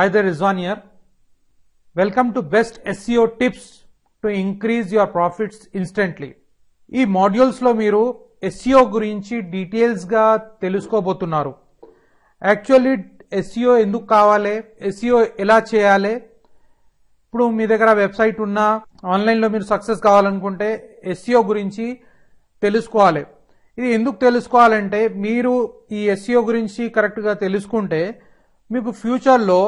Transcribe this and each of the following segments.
Hi there, Rizwan here welcome to best SEO tips to increase your profits instantly ఈ మాడ్యూల్స్లో మీరు SEO e గురించి డీటెయిల్స్గా తెలుసుకోబోతున్నారు యాక్చువల్లీ ఎస్సిఓ e ఎందుకు కావాలి ఎస్సిఓ e ఎలా చేయాలి ఇప్పుడు మీ దగ్గర వెబ్సైట్ ఉన్నా ఆన్లైన్లో మీరు సక్సెస్ కావాలనుకుంటే ఎస్సిఓ గురించి తెలుసుకోవాలి ఇది ఎందుకు తెలుసుకోవాలంటే మీరు ఈ ఎస్సిఓ గురించి కరెక్ట్గా తెలుసుకుంటే మీకు ఫ్యూచర్లో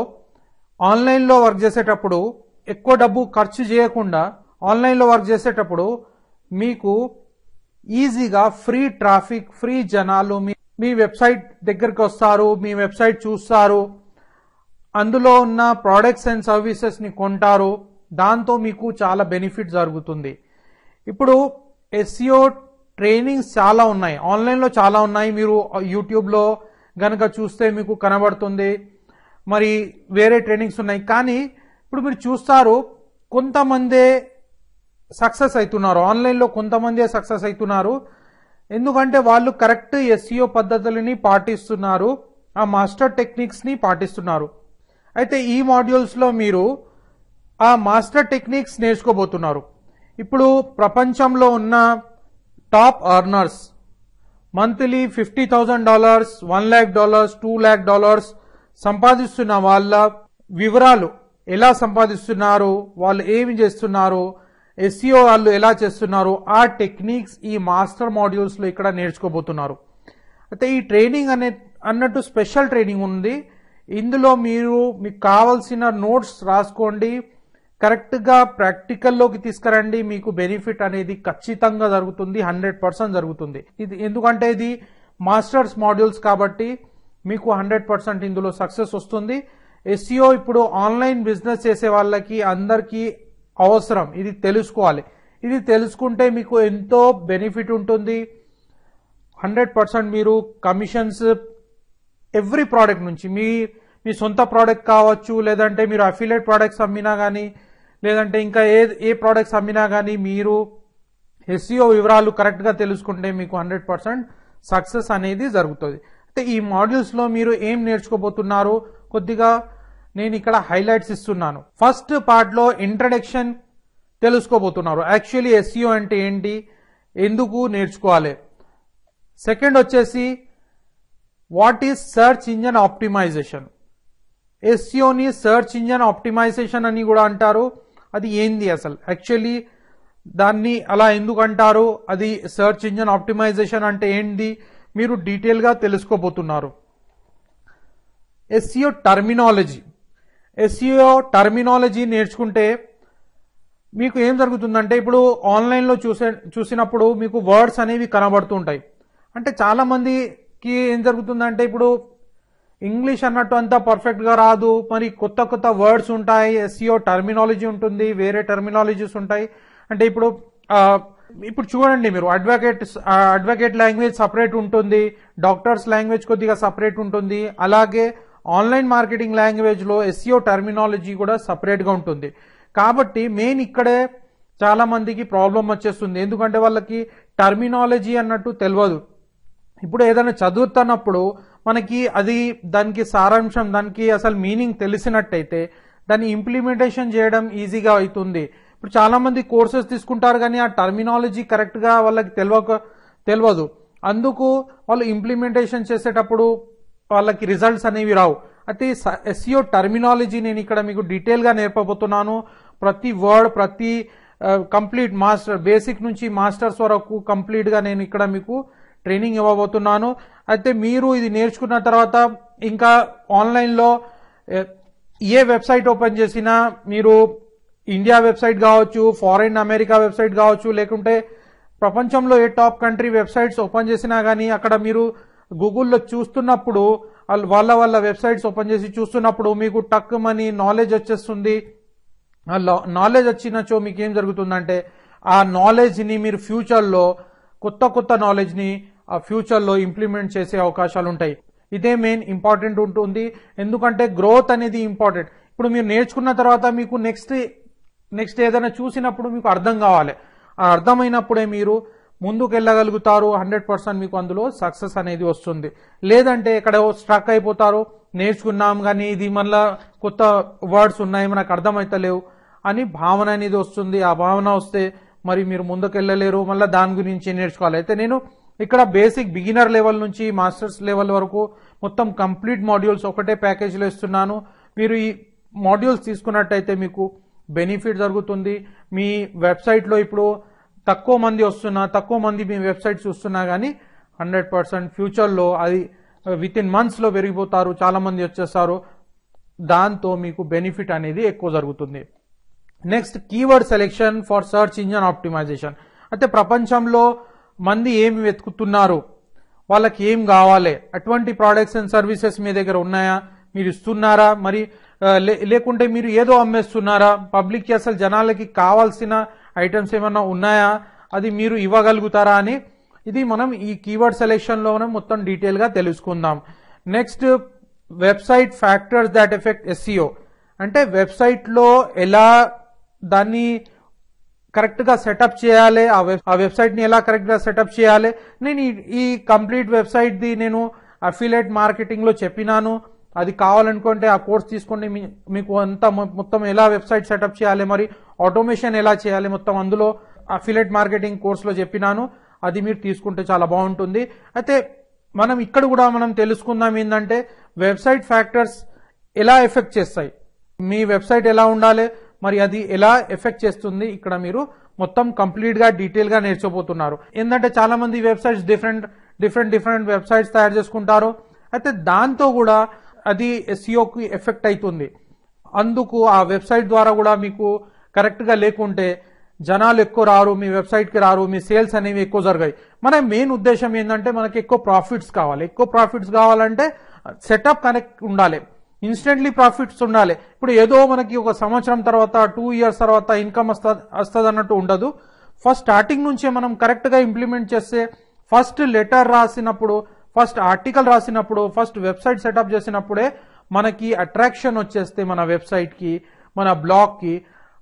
ఆన్లైన్లో వర్క్ చేసేటప్పుడు ఎక్కువ డబ్బు ఖర్చు చేయకుండా ఆన్లైన్లో వర్క్ చేసేటప్పుడు మీకు ఈజీగా ఫ్రీ ట్రాఫిక్ ఫ్రీ జనాలు మీ మీ వెబ్సైట్ దగ్గరికి వస్తారు మీ వెబ్సైట్ చూస్తారు అందులో ఉన్న ప్రోడక్ట్స్ అండ్ సర్వీసెస్ని కొంటారు దాంతో మీకు చాలా బెనిఫిట్ జరుగుతుంది ఇప్పుడు ఎస్సిఓ ట్రైనింగ్స్ e చాలా ఉన్నాయి ఆన్లైన్లో చాలా ఉన్నాయి మీరు యూట్యూబ్లో గనక చూస్తే మీకు కనబడుతుంది మరి వేరే ట్రైనింగ్స్ ఉన్నాయి కానీ ఇప్పుడు మీరు చూస్తారు కొంతమందే సక్సెస్ అవుతున్నారు ఆన్లైన్లో కొంతమందే సక్సెస్ అవుతున్నారు ఎందుకంటే వాళ్ళు కరెక్ట్ ఎస్సీఓ e పద్ధతులని పాటిస్తున్నారు ఆ మాస్టర్ టెక్నిక్స్ని పాటిస్తున్నారు అయితే ఈ మాడ్యూల్స్లో మీరు ఆ మాస్టర్ టెక్నిక్స్ నేర్చుకోబోతున్నారు ఇప్పుడు ప్రపంచంలో ఉన్న top earners monthly fifty thousand dollars one lakh dollars two lakh dollars సంపాదిస్తున్న వాళ్ళ వివరాలు ఎలా సంపాదిస్తున్నారు వాళ్ళు ఏమి చేస్తున్నారు ఎస్సీఓ e వాళ్ళు ఎలా చేస్తున్నారు ఆ టెక్నిక్స్ ఈ మాస్టర్ మాడ్యూల్స్లో ఇక్కడ నేర్చుకోబోతున్నారు అయితే ఈ ట్రైనింగ్ అనే అన్నట్టు స్పెషల్ ట్రైనింగ్ ఉంది ఇందులో మీరు మీకు కావాల్సిన నోట్స్ రాసుకోండి కరెక్ట్గా ప్రాక్టికల్లోకి తీసుకురండి మీకు బెనిఫిట్ అనేది ఖచ్చితంగా జరుగుతుంది హండ్రెడ్ పర్సెంట్ జరుగుతుంది ఇది ఎందుకంటే ఇది మాస్టర్స్ మాడ్యూల్స్ కాబట్టి మీకు హండ్రెడ్ పర్సెంట్ ఇందులో సక్సెస్ వస్తుంది ఎస్సీఓ e ఇప్పుడు ఆన్లైన్ బిజినెస్ చేసే వాళ్ళకి అందరికీ అవసరం ఇది తెలుసుకోవాలి ఇది తెలుసుకుంటే మీకు ఎంతో బెనిఫిట్ ఉంటుంది హండ్రెడ్ పర్సెంట్ మీరు కమిషన్స్ ఎవ్రీ ప్రోడక్ట్ నుంచి మీ మీ సొంత ప్రోడక్ట్ కావచ్చు లేదంటే మీరు అఫిలేట్ ప్రోడక్ట్స్ అమ్మినా కానీ లేదంటే ఇంకా ఏ ఏ ప్రోడక్ట్స్ అమ్మినా కానీ మీరు ఎస్సీఓ e వివరాలు కరెక్ట్గా తెలుసుకుంటే మీకు హండ్రెడ్ పర్సెంట్ సక్సెస్ అనేది జరుగుతుంది ఈ లో మీరు ఏం నేర్చుకోబోతున్నారు కొద్దిగా నేను ఇక్కడ హైలైట్స్ ఇస్తున్నాను ఫస్ట్ పార్ట్లో ఇంట్రడక్షన్ తెలుసుకోబోతున్నారు యాక్చువల్లీ ఎస్ఈఓ e అంటే ఏంటి ఎందుకు నేర్చుకోవాలి సెకండ్ వచ్చేసి what is search engine optimization ఎస్ఈఓని సెర్చ్ ఇంజన్ ఆప్టిమైజేషన్ అని కూడా అంటారు అది ఏంది అసలు యాక్చువల్లీ దాన్ని అలా ఎందుకు అంటారు అది సెర్చ్ ఇంజన్ ఆప్టిమైజేషన్ అంటే ఏంటి మీరు డీటెయిల్గా తెలుసుకోబోతున్నారు ఎస్సిఓ టర్మినాలజీ ఎస్సిఓ టర్మినాలజీ నేర్చుకుంటే మీకు ఏం జరుగుతుందంటే ఇప్పుడు ఆన్లైన్లో చూసే చూసినప్పుడు మీకు వర్డ్స్ అనేవి కనబడుతుంటాయి అంటే చాలామందికి ఏం జరుగుతుందంటే ఇప్పుడు ఇంగ్లీష్ అన్నట్టు అంతా పర్ఫెక్ట్గా రాదు మరి కొత్త కొత్త వర్డ్స్ ఉంటాయి ఎస్సిఓ టర్మినాలజీ e ఉంటుంది వేరే టర్మినాలజీస్ ఉంటాయి అంటే ఇప్పుడు ఇప్పుడు చూడండి మీరు అడ్వకేట్ అడ్వకేట్ లాంగ్వేజ్ సపరేట్ ఉంటుంది డాక్టర్స్ లాంగ్వేజ్ కొద్దిగా సపరేట్ ఉంటుంది అలాగే ఆన్లైన్ మార్కెటింగ్ లాంగ్వేజ్లో ఎస్సీఓ టర్మినాలజీ కూడా సపరేట్గా ఉంటుంది కాబట్టి మెయిన్ ఇక్కడే చాలా మందికి ప్రాబ్లం వచ్చేస్తుంది ఎందుకంటే వాళ్ళకి టర్మినాలజీ అన్నట్టు తెలియదు ఇప్పుడు ఏదైనా చదువుతున్నప్పుడు మనకి అది దానికి సారాంశం దానికి అసలు మీనింగ్ తెలిసినట్టయితే దాన్ని ఇంప్లిమెంటేషన్ చేయడం ఈజీగా అవుతుంది ఇప్పుడు చాలామంది కోర్సెస్ తీసుకుంటారు కానీ ఆ టర్మినాలజీ కరెక్ట్గా వాళ్ళకి తెలియక తెలియదు అందుకు వాళ్ళు ఇంప్లిమెంటేషన్ చేసేటప్పుడు వాళ్ళకి రిజల్ట్స్ అనేవి రావు అయితే ఎస్ఈఓ టర్మినాలజీ నేను ఇక్కడ మీకు డీటెయిల్గా నేర్పబోతున్నాను ప్రతి వర్డ్ ప్రతి కంప్లీట్ మాస్టర్ బేసిక్ నుంచి మాస్టర్స్ వరకు కంప్లీట్గా నేను ఇక్కడ మీకు ట్రైనింగ్ ఇవ్వబోతున్నాను అయితే మీరు ఇది నేర్చుకున్న తర్వాత ఇంకా ఆన్లైన్లో ఏ వెబ్సైట్ ఓపెన్ చేసినా మీరు ఇండియా వెబ్సైట్ కావచ్చు ఫారిన్ అమెరికా వెబ్సైట్ కావచ్చు లేకుంటే ప్రపంచంలో ఏ టాప్ కంట్రీ వెబ్సైట్స్ ఓపెన్ చేసినా కానీ అక్కడ మీరు గూగుల్లో చూస్తున్నప్పుడు వాళ్ళ వాళ్ళ వెబ్సైట్స్ ఓపెన్ చేసి చూస్తున్నప్పుడు మీకు టక్ మనీ నాలెడ్జ్ వచ్చేస్తుంది నాలెడ్జ్ వచ్చినచో మీకు ఏం జరుగుతుందంటే ఆ నాలెడ్జ్ని మీరు ఫ్యూచర్లో కొత్త కొత్త నాలెడ్జ్ని ఆ ఫ్యూచర్లో ఇంప్లిమెంట్ చేసే అవకాశాలు ఉంటాయి ఇదే మెయిన్ ఇంపార్టెంట్ ఉంటుంది ఎందుకంటే గ్రోత్ అనేది ఇంపార్టెంట్ ఇప్పుడు మీరు నేర్చుకున్న తర్వాత మీకు నెక్స్ట్ నెక్స్ట్ ఏదైనా చూసినప్పుడు మీకు అర్థం కావాలి ఆ అర్థమైనప్పుడే మీరు ముందుకు వెళ్ళగలుగుతారు హండ్రెడ్ పర్సెంట్ మీకు అందులో సక్సెస్ అనేది వస్తుంది లేదంటే ఇక్కడ స్ట్రక్ అయిపోతారు నేర్చుకున్నాం కానీ ఇది మళ్ళా కొత్త వర్డ్స్ ఉన్నాయి మనకు అర్థమవుతలేవు అని భావన అనేది వస్తుంది ఆ భావన వస్తే మరి మీరు ముందుకు వెళ్ళలేరు మళ్ళీ దాని గురించి నేర్చుకోవాలి అయితే నేను ఇక్కడ బేసిక్ బిగినర్ లెవెల్ నుంచి మాస్టర్స్ లెవెల్ వరకు మొత్తం కంప్లీట్ మాడ్యూల్స్ ఒకటే ప్యాకేజీలో ఇస్తున్నాను మీరు ఈ మాడ్యూల్స్ తీసుకున్నట్టయితే మీకు బెనిఫిట్ జరుగుతుంది మీ వెబ్సైట్లో ఇప్పుడు తక్కువ మంది వస్తున్నా తక్కువ మంది మీ వెబ్సైట్ చూస్తున్నా కానీ హండ్రెడ్ పర్సెంట్ ఫ్యూచర్లో అది విత్ ఇన్ మంత్స్లో పెరిగిపోతారు చాలామంది వచ్చేస్తారు దాంతో మీకు బెనిఫిట్ అనేది ఎక్కువ జరుగుతుంది next keyword selection for search engine optimization అయితే ప్రపంచంలో మంది ఏమి వెతుకుతున్నారు వాళ్ళకి ఏం కావాలి అటువంటి ప్రోడక్ట్స్ అండ్ సర్వీసెస్ మీ దగ్గర ఉన్నాయా మీరు ఇస్తున్నారా మరి లేకుంటే మీరు ఏదో అమ్మేస్తున్నారా పబ్లిక్కి అసలు జనాలకి కావాల్సిన ఐటమ్స్ ఏమన్నా ఉన్నాయా అది మీరు ఇవ్వగలుగుతారా అని ఇది మనం ఈ కీవర్డ్ సెలెక్షన్లోనే మొత్తం డీటెయిల్గా తెలుసుకుందాం next website factors that affect SEO అంటే వెబ్సైట్లో ఎలా దాన్ని కరెక్ట్గా సెటప్ చేయాలి ఆ వెబ్ ఆ వెబ్సైట్ని ఎలా కరెక్ట్గా సెటప్ చేయాలి నేను ఈ కంప్లీట్ వెబ్సైట్ది నేను అఫిలేట్ మార్కెటింగ్లో చెప్పినాను అది కావాలనుకుంటే ఆ కోర్స్ తీసుకుని మీకు అంతా మొత్తం ఎలా వెబ్సైట్ సెటప్ చేయాలి మరి ఆటోమేషన్ ఎలా చేయాలి మొత్తం అందులో అఫిలెట్ మార్కెటింగ్ కోర్సులో చెప్పినాను అది మీరు తీసుకుంటే చాలా బాగుంటుంది అయితే మనం ఇక్కడ కూడా మనం తెలుసుకుందాం ఏంటంటే వెబ్సైట్ ఫ్యాక్టర్స్ ఎలా ఎఫెక్ట్ చేస్తాయి మీ వెబ్సైట్ ఎలా ఉండాలి మరి అది ఎలా ఎఫెక్ట్ చేస్తుంది ఇక్కడ మీరు మొత్తం కంప్లీట్గా డీటెయిల్గా నేర్చుకోబోతున్నారు ఏంటంటే చాలామంది websites different different different websites తయారు చేసుకుంటారు అయితే దాంతో కూడా అది ఎస్ఈఓకి e ఎఫెక్ట్ అవుతుంది అందుకు ఆ వెబ్సైట్ ద్వారా కూడా మీకు కరెక్ట్గా లేకుంటే జనాలు ఎక్కువ రారు మీ వెబ్సైట్కి రారు మీ సేల్స్ అనేవి ఎక్కువ జరగాయి మన మెయిన్ ఉద్దేశం ఏంటంటే మనకి ఎక్కువ ప్రాఫిట్స్ కావాలి ఎక్కువ ప్రాఫిట్స్ కావాలంటే సెటప్ కనెక్ట్ ఉండాలి ఇన్స్టెంట్లీ ప్రాఫిట్స్ ఉండాలి ఇప్పుడు ఏదో మనకి ఒక సంవత్సరం తర్వాత టూ ఇయర్స్ తర్వాత ఇన్కమ్ వస్తుంది అన్నట్టు ఉండదు ఫస్ట్ స్టార్టింగ్ నుంచే మనం కరెక్ట్గా ఇంప్లిమెంట్ చేస్తే ఫస్ట్ లెటర్ రాసినప్పుడు ఫస్ట్ ఆర్టికల్ రాసినప్పుడు ఫస్ట్ వెబ్సైట్ సెటప్ చేసినప్పుడే మనకి అట్రాక్షన్ వచ్చేస్తే మన వెబ్సైట్కి మన కి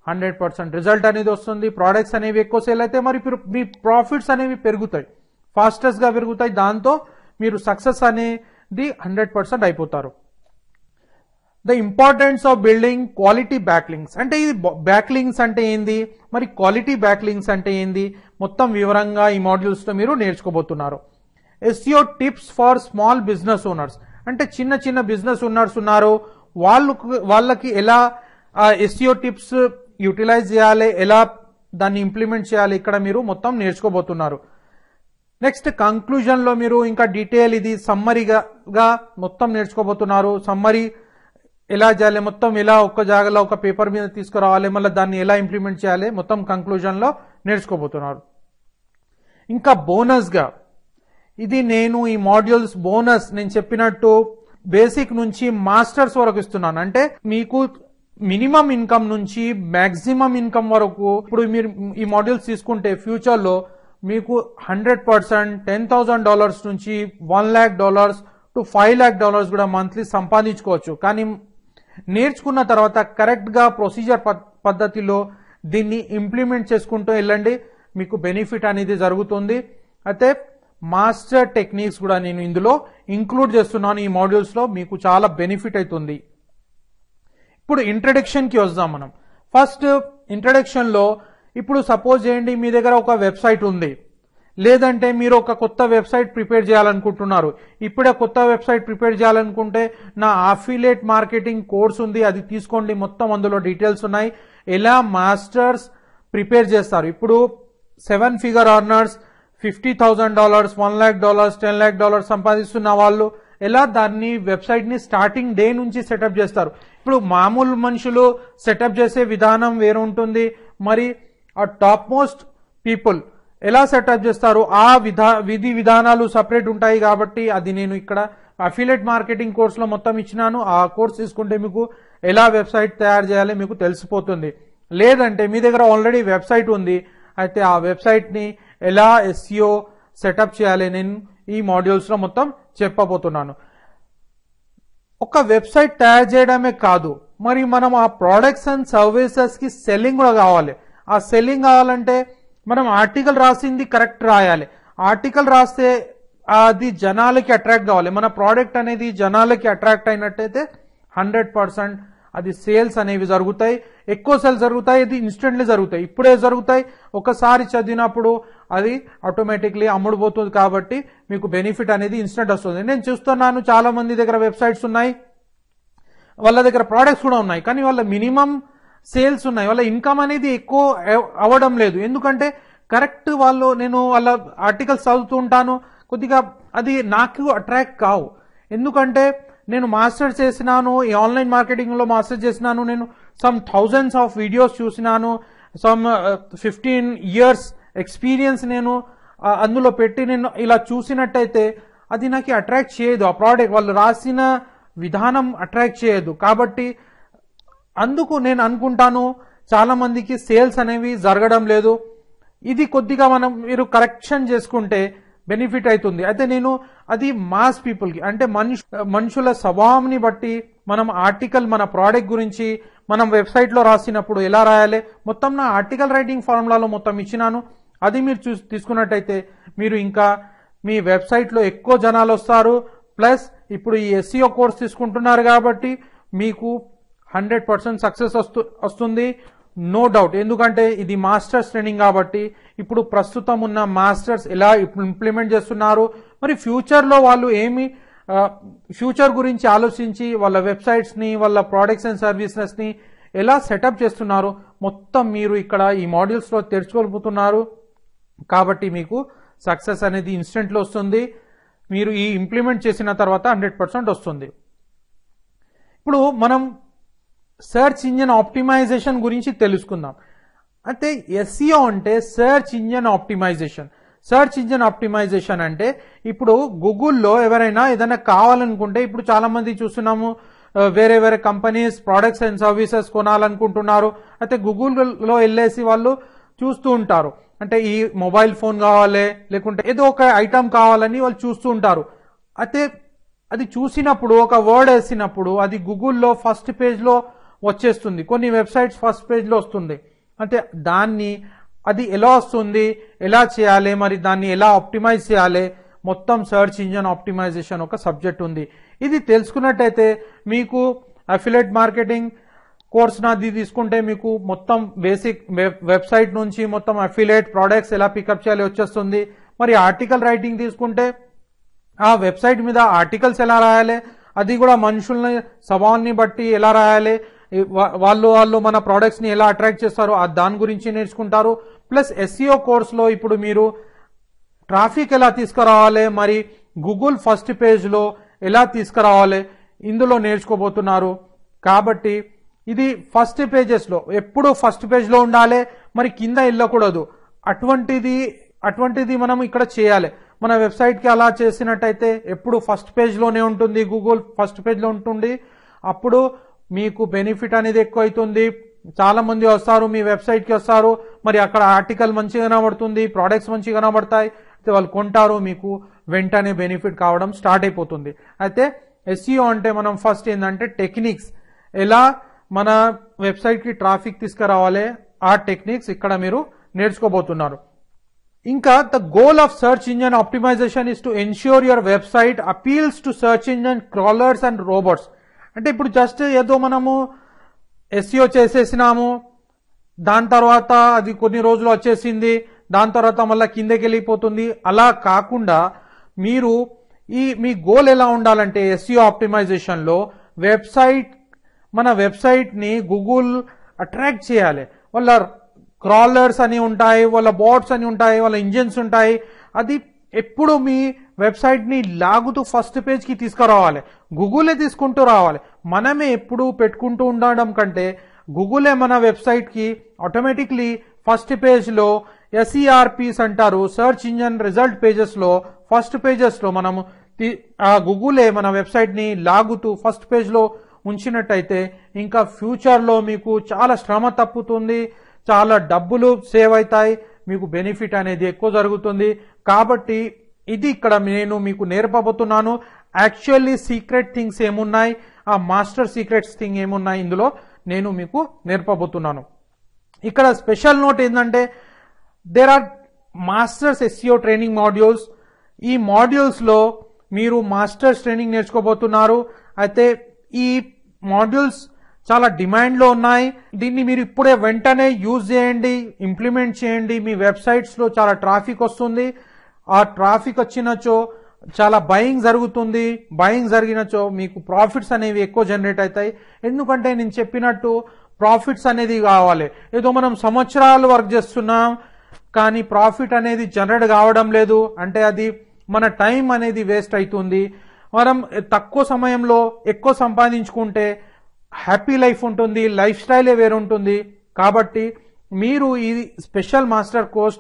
హండ్రెడ్ పర్సెంట్ రిజల్ట్ అనేది వస్తుంది ప్రోడక్ట్స్ అనేవి ఎక్కువ సేల్ అయితే మరి మీ ప్రాఫిట్స్ అనేవి పెరుగుతాయి గా పెరుగుతాయి దాంతో మీరు సక్సెస్ అనేది హండ్రెడ్ పర్సెంట్ అయిపోతారు the importance of building quality backlinks అంటే ఇది బ్యాక్లింగ్స్ అంటే ఏంది మరి క్వాలిటీ బ్యాక్లింగ్స్ అంటే ఏంది మొత్తం వివరంగా ఈ తో మీరు నేర్చుకోబోతున్నారు SEO tips for small business owners అంటే చిన్న చిన్న బిజినెస్ ఓనర్స్ ఉన్నారు వాళ్ళు వాళ్ళకి ఎలా ఎస్సియో టిప్స్ యూటిలైజ్ చేయాలి ఎలా దాన్ని ఇంప్లిమెంట్ చేయాలి ఇక్కడ మీరు మొత్తం నేర్చుకోబోతున్నారు నెక్స్ట్ లో మీరు ఇంకా డీటెయిల్ ఇది సమ్మరీగా మొత్తం నేర్చుకోబోతున్నారు సమ్మరీ ఎలా చేయాలి మొత్తం ఎలా ఒక్క జాగాలో ఒక పేపర్ మీద తీసుకురావాలి మళ్ళీ దాన్ని ఎలా ఇంప్లిమెంట్ చేయాలి మొత్తం కంక్లూజన్లో నేర్చుకోబోతున్నారు ఇంకా బోనస్గా ఇది నేను ఈ మాడ్యూల్స్ బోనస్ నేను చెప్పినట్టు బేసిక్ నుంచి మాస్టర్స్ వరకు ఇస్తున్నాను అంటే మీకు మినిమం ఇన్కమ్ నుంచి మాక్సిమం ఇన్కమ్ వరకు ఇప్పుడు మీరు ఈ మాడ్యూల్స్ తీసుకుంటే ఫ్యూచర్లో మీకు hundred percent ten thousand dollars నుంచి one lakh dollars to five lakh dollars కూడా మంత్లీ సంపాదించుకోవచ్చు కానీ నేర్చుకున్న తర్వాత కరెక్ట్గా ప్రొసీజర్ పద్ధతిలో దీన్ని ఇంప్లిమెంట్ చేసుకుంటూ వెళ్ళండి మీకు బెనిఫిట్ అనేది జరుగుతుంది అయితే మాస్టర్ టెక్నిక్స్ కూడా నేను ఇందులో ఇంక్లూడ్ చేస్తున్నాను ఈ లో మీకు చాలా బెనిఫిట్ అవుతుంది ఇప్పుడు కి వద్దాం మనం ఫస్ట్ ఇంట్రడక్షన్లో ఇప్పుడు సపోజ్ చేయండి మీ దగ్గర ఒక వెబ్సైట్ ఉంది లేదంటే మీరు ఒక కొత్త వెబ్సైట్ ప్రిపేర్ చేయాలనుకుంటున్నారు ఇప్పుడే కొత్త వెబ్సైట్ ప్రిపేర్ చేయాలనుకుంటే నా అఫిలేట్ మార్కెటింగ్ కోర్స్ ఉంది అది తీసుకోండి మొత్తం అందులో డీటెయిల్స్ ఉన్నాయి ఎలా మాస్టర్స్ ప్రిపేర్ చేస్తారు ఇప్పుడు seven figure earners fifty thousand dollars one lakh dollars ten lakh dollars సంపాదిస్తున్న వాళ్ళు ఎలా దాన్ని వెబ్సైట్ని స్టార్టింగ్ డే నుంచి సెటప్ చేస్తారు ఇప్పుడు మామూలు మనుషులు సెటప్ చేసే విధానం వేరు ఉంటుంది మరి ఆ టాప్ మోస్ట్ పీపుల్ ఎలా సెటప్ చేస్తారు ఆ విధా విధి విధానాలు సపరేట్ ఉంటాయి కాబట్టి అది నేను ఇక్కడ అఫిలేట్ మార్కెటింగ్ కోర్సులో మొత్తం ఇచ్చినాను ఆ కోర్స్ తీసుకుంటే మీకు ఎలా వెబ్సైట్ తయారు చేయాలి మీకు తెలిసిపోతుంది లేదంటే మీ దగ్గర ఆల్రెడీ వెబ్సైట్ ఉంది అయితే ఆ వెబ్సైట్ని ఎలా ఎస్సిఓ సెటప్ e చేయాలి నేను ఈ మాడ్యూల్స్లో మొత్తం చెప్పబోతున్నాను ఒక వెబ్సైట్ తయారు చేయడమే కాదు మరి మనం ఆ ప్రోడక్ట్స్ అండ్ సర్వీసెస్కి సెల్లింగ్ కూడా కావాలి ఆ సెల్లింగ్ కావాలంటే మనం ఆర్టికల్ రాసింది కరెక్ట్ రాయాలి ఆర్టికల్ రాస్తే అది జనాలకి అట్రాక్ట్ కావాలి మన ప్రోడక్ట్ అనేది జనాలకి అట్రాక్ట్ అయినట్టయితే హండ్రెడ్ పర్సెంట్ అది సేల్స్ అనేవి జరుగుతాయి ఎక్కువ సేల్స్ జరుగుతాయి ఇది ఇన్స్టెంట్లీ జరుగుతాయి ఇప్పుడే జరుగుతాయి ఒకసారి చదివినప్పుడు అది ఆటోమేటిక్లీ అమ్ముడుపోతుంది కాబట్టి మీకు బెనిఫిట్ అనేది ఇన్స్టెంట్ వస్తుంది నేను చూస్తున్నాను చాలా మంది దగ్గర వెబ్సైట్స్ ఉన్నాయి వాళ్ళ దగ్గర ప్రోడక్ట్స్ కూడా ఉన్నాయి కానీ వాళ్ళ మినిమం సేల్స్ ఉన్నాయి వాళ్ళ ఇన్కమ్ అనేది ఎక్కువ అవ్వడం లేదు ఎందుకంటే కరెక్ట్ వాళ్ళు నేను వాళ్ళ ఆర్టికల్స్ చదువుతూ ఉంటాను కొద్దిగా అది నాకు అట్రాక్ట్ కావు ఎందుకంటే నేను మాస్టర్ చేసినాను ఈ ఆన్లైన్ మార్కెటింగ్లో మాస్టర్ చేసినాను నేను సమ్ థౌజండ్స్ ఆఫ్ వీడియోస్ చూసినాను సమ్ ఫిఫ్టీన్ ఇయర్స్ ఎక్స్పీరియన్స్ నేను అందులో పెట్టి నేను ఇలా చూసినట్టయితే అది నాకు అట్రాక్ట్ చేయదు ఆ ప్రోడక్ట్ వాళ్ళు రాసిన విధానం అట్రాక్ట్ చేయదు కాబట్టి అందుకు నేను అనుకుంటాను చాలా మందికి సేల్స్ అనేవి జరగడం లేదు ఇది కొద్దిగా మనం మీరు కరెక్షన్ చేసుకుంటే బెనిఫిట్ అవుతుంది అయితే నేను అది మాస్ పీపుల్కి అంటే మనుషు మనుషుల స్వభావంని బట్టి మనం ఆర్టికల్ మన ప్రోడక్ట్ గురించి మనం వెబ్సైట్లో రాసినప్పుడు ఎలా రాయాలి మొత్తం నా ఆర్టికల్ రైటింగ్ ఫార్ములాలో మొత్తం ఇచ్చినాను అది మీరు చూ తీసుకున్నట్టయితే మీరు ఇంకా మీ వెబ్సైట్లో ఎక్కువ జనాలు వస్తారు ప్లస్ ఇప్పుడు ఈ ఎస్సీఓ కోర్స్ తీసుకుంటున్నారు కాబట్టి మీకు హండ్రెడ్ పర్సెంట్ సక్సెస్ వస్తు వస్తుంది నో డౌట్ ఎందుకంటే ఇది మాస్టర్స్ ట్రైనింగ్ కాబట్టి ఇప్పుడు ప్రస్తుతం ఉన్న మాస్టర్స్ ఎలా ఇంప్లిమెంట్ చేస్తున్నారు మరి ఫ్యూచర్లో వాళ్ళు ఏమి ఫ్యూచర్ గురించి ఆలోచించి వాళ్ళ వెబ్సైట్స్ని వాళ్ళ ప్రొడక్ట్స్ అండ్ సర్వీసెస్ని ఎలా సెటప్ చేస్తున్నారు మొత్తం మీరు ఇక్కడ ఈ లో తెరుచుకోగలుగుతున్నారు కాబట్టి మీకు సక్సెస్ అనేది లో వస్తుంది మీరు ఈ ఇంప్లిమెంట్ చేసిన తర్వాత హండ్రెడ్ పర్సెంట్ వస్తుంది ఇప్పుడు మనం సెర్చ్ ఇంజన్ ఆప్టిమైజేషన్ గురించి తెలుసుకుందాం అంటే ఎస్ఈఓ e అంటే search engine optimization search engine optimization అంటే ఇప్పుడు గూగుల్లో ఎవరైనా ఏదైనా కావాలనుకుంటే ఇప్పుడు చాలామంది చూస్తున్నాము వేరే వేరే కంపెనీస్ ప్రోడక్ట్స్ అండ్ సర్వీసెస్ కొనాలనుకుంటున్నారు అయితే గూగుల్లో వెళ్ళేసి వాళ్ళు చూస్తూ ఉంటారు అంటే ఈ మొబైల్ ఫోన్ కావాలి లేకుంటే ఏదో ఒక ఐటమ్ కావాలని వాళ్ళు చూస్తూ ఉంటారు అయితే అది చూసినప్పుడు ఒక వర్డ్ వేసినప్పుడు అది గూగుల్లో ఫస్ట్ పేజ్లో వచ్చేస్తుంది కొన్ని వెబ్సైట్స్ ఫస్ట్ పేజ్లో వస్తుంది అంటే దాన్ని అది ఎలా వస్తుంది ఎలా చేయాలి మరి దాన్ని ఎలా ఆప్టిమైజ్ చేయాలి మొత్తం సెర్చ్ ఇంజన్ ఆప్టిమైజేషన్ ఒక సబ్జెక్ట్ ఉంది ఇది తెలుసుకున్నట్టయితే మీకు అఫిలేట్ మార్కెటింగ్ కోర్స్ నాది తీసుకుంటే మీకు మొత్తం బేసిక్ వెబ్సైట్ నుంచి మొత్తం అఫిలేట్ ప్రోడక్ట్స్ ఎలా పికప్ చేయాలి వచ్చేస్తుంది మరి ఆర్టికల్ రైటింగ్ తీసుకుంటే ఆ వెబ్సైట్ మీద ఆర్టికల్స్ ఎలా రాయాలి అది కూడా మనుషుల్ని సవాల్ని బట్టి ఎలా రాయాలి వాళ్ళు వాళ్ళు మన ప్రోడక్ట్స్ని ఎలా అట్రాక్ట్ చేస్తారో దాని గురించి నేర్చుకుంటారు ప్లస్ ఎస్సీఓ కోర్స్లో ఇప్పుడు మీరు ట్రాఫిక్ ఎలా తీసుకురావాలి మరి గూగుల్ ఫస్ట్ పేజ్లో ఎలా తీసుకురావాలి ఇందులో నేర్చుకోబోతున్నారు కాబట్టి ఇది ఫస్ట్ పేజెస్లో ఎప్పుడు ఫస్ట్ పేజ్లో ఉండాలి మరి కింద వెళ్ళకూడదు అటువంటిది అటువంటిది మనం ఇక్కడ చేయాలి మన వెబ్సైట్కి అలా చేసినట్టయితే ఎప్పుడు ఫస్ట్ పేజ్లోనే ఉంటుంది గూగుల్ ఫస్ట్ పేజ్లో ఉంటుంది అప్పుడు మీకు బెనిఫిట్ అనేది ఎక్కువ అవుతుంది చాలా మంది వస్తారు మీ వెబ్సైట్కి వస్తారు మరి అక్కడ ఆర్టికల్ మంచిగా కనబడుతుంది ప్రోడక్ట్స్ మంచిగా కనబడతాయి అయితే వాళ్ళు కొంటారు మీకు వెంటనే బెనిఫిట్ కావడం స్టార్ట్ అయిపోతుంది అయితే ఎస్ఈఓ అంటే మనం ఫస్ట్ ఏంటంటే టెక్నిక్స్ ఎలా మన వెబ్సైట్కి ట్రాఫిక్ తీసుకురావాలి ఆ టెక్నిక్స్ ఇక్కడ మీరు నేర్చుకోబోతున్నారు ఇంకా the goal of search engine optimization is to ensure your website appeals to search engine crawlers and robots అంటే ఇప్పుడు జస్ట్ ఏదో మనము ఎస్సీఓ e చేసేసినాము దాని తర్వాత అది కొన్ని రోజులు వచ్చేసింది దాని తర్వాత మళ్ళీ కిందకి వెళ్ళిపోతుంది అలా కాకుండా మీరు ఈ మీ గోల్ ఎలా ఉండాలంటే ఎస్సీఓ ఆప్టిమైజేషన్లో వెబ్సైట్ మన వెబ్సైట్ని గూగుల్ అట్రాక్ట్ చేయాలి వాళ్ళ క్రాలర్స్ అని ఉంటాయి వాళ్ళ బోర్డ్స్ అని ఉంటాయి వాళ్ళ ఇంజిన్స్ ఉంటాయి అది ఎప్పుడు మీ వెబ్సైట్ని లాగుతూ ఫస్ట్ పేజ్కి తీసుకురావాలి గూగులే తీసుకుంటూ రావాలి మనమే ఎప్పుడు పెట్టుకుంటూ ఉండడం కంటే గూగులే మన వెబ్సైట్కి ఆటోమేటిక్లీ ఫస్ట్ పేజ్లో ఎస్ఈఆర్పిస్ అంటారు సెర్చ్ ఇంజన్ రిజల్ట్ పేజెస్లో ఫస్ట్ పేజెస్లో మనము ఆ గూగులే మన వెబ్సైట్ని లాగుతూ ఫస్ట్ పేజ్లో ఉంచినట్టయితే ఇంకా ఫ్యూచర్లో మీకు చాలా శ్రమ తప్పుతుంది చాలా డబ్బులు సేవ్ అవుతాయి మీకు బెనిఫిట్ అనేది ఎక్కువ జరుగుతుంది కాబట్టి ఇది ఇక్కడ నేను మీకు నేర్పబోతున్నాను యాక్చువల్లీ సీక్రెట్ థింగ్స్ ఏమున్నాయి ఆ మాస్టర్ సీక్రెట్స్ థింగ్ ఏమున్నాయి ఇందులో నేను మీకు నేర్పబోతున్నాను ఇక్కడ స్పెషల్ నోట్ ఏంటంటే there are masters SEO training modules ఈ మాడ్యూల్స్లో మీరు మాస్టర్స్ ట్రైనింగ్ నేర్చుకోబోతున్నారు అయితే ఈ మాడ్యూల్స్ చాలా డిమాండ్లో ఉన్నాయి దీన్ని మీరు ఇప్పుడే వెంటనే యూజ్ చేయండి ఇంప్లిమెంట్ చేయండి మీ వెబ్సైట్స్లో చాలా ట్రాఫిక్ వస్తుంది ఆ ట్రాఫిక్ వచ్చినచో చాలా బయింగ్ జరుగుతుంది బయింగ్ జరిగినచో మీకు ప్రాఫిట్స్ అనేవి ఎక్కువ జనరేట్ అవుతాయి ఎందుకంటే నేను చెప్పినట్టు ప్రాఫిట్స్ అనేది కావాలి ఏదో మనం సంవత్సరాలు వర్క్ చేస్తున్నాం కానీ ప్రాఫిట్ అనేది జనరేట్ కావడం లేదు అంటే అది మన టైం అనేది వేస్ట్ అవుతుంది మనం తక్కువ సమయంలో ఎక్కువ సంపాదించుకుంటే హ్యాపీ లైఫ్ ఉంటుంది లైఫ్ స్టైలే వేరుంటుంది కాబట్టి మీరు ఈ స్పెషల్ మాస్టర్ కోర్స్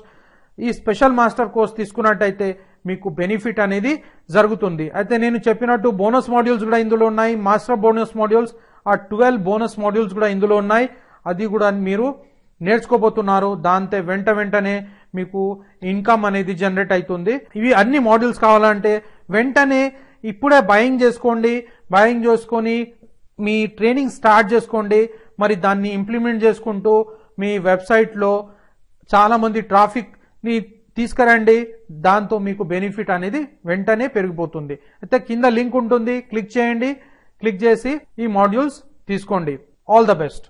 ఈ స్పెషల్ మాస్టర్ కోర్స్ తీసుకున్నట్టయితే మీకు బెనిఫిట్ అనేది జరుగుతుంది అయితే నేను చెప్పినట్టు బోనస్ మాడ్యూల్స్ కూడా ఇందులో ఉన్నాయి మాస్టర్ బోనస్ మాడ్యూల్స్ ఆ ట్వెల్వ్ బోనస్ మాడ్యూల్స్ కూడా ఇందులో ఉన్నాయి అది కూడా మీరు నేర్చుకోబోతున్నారు దాంతో వెంట వెంటనే మీకు ఇన్కమ్ అనేది జనరేట్ అవుతుంది ఇవి అన్ని మాడ్యూల్స్ కావాలంటే వెంటనే ఇప్పుడే బయింగ్ చేసుకోండి బయింగ్ చేసుకొని మీ ట్రైనింగ్ స్టార్ట్ చేసుకోండి మరి దాన్ని ఇంప్లిమెంట్ చేసుకుంటూ మీ వెబ్సైట్లో చాలామంది ట్రాఫిక్ని తీసుకురండి దాంతో మీకు బెనిఫిట్ అనేది వెంటనే పెరిగిపోతుంది అయితే కింద లింక్ ఉంటుంది క్లిక్ చేయండి క్లిక్ చేసి ఈ మాడ్యూల్స్ తీసుకోండి ఆల్ ద బెస్ట్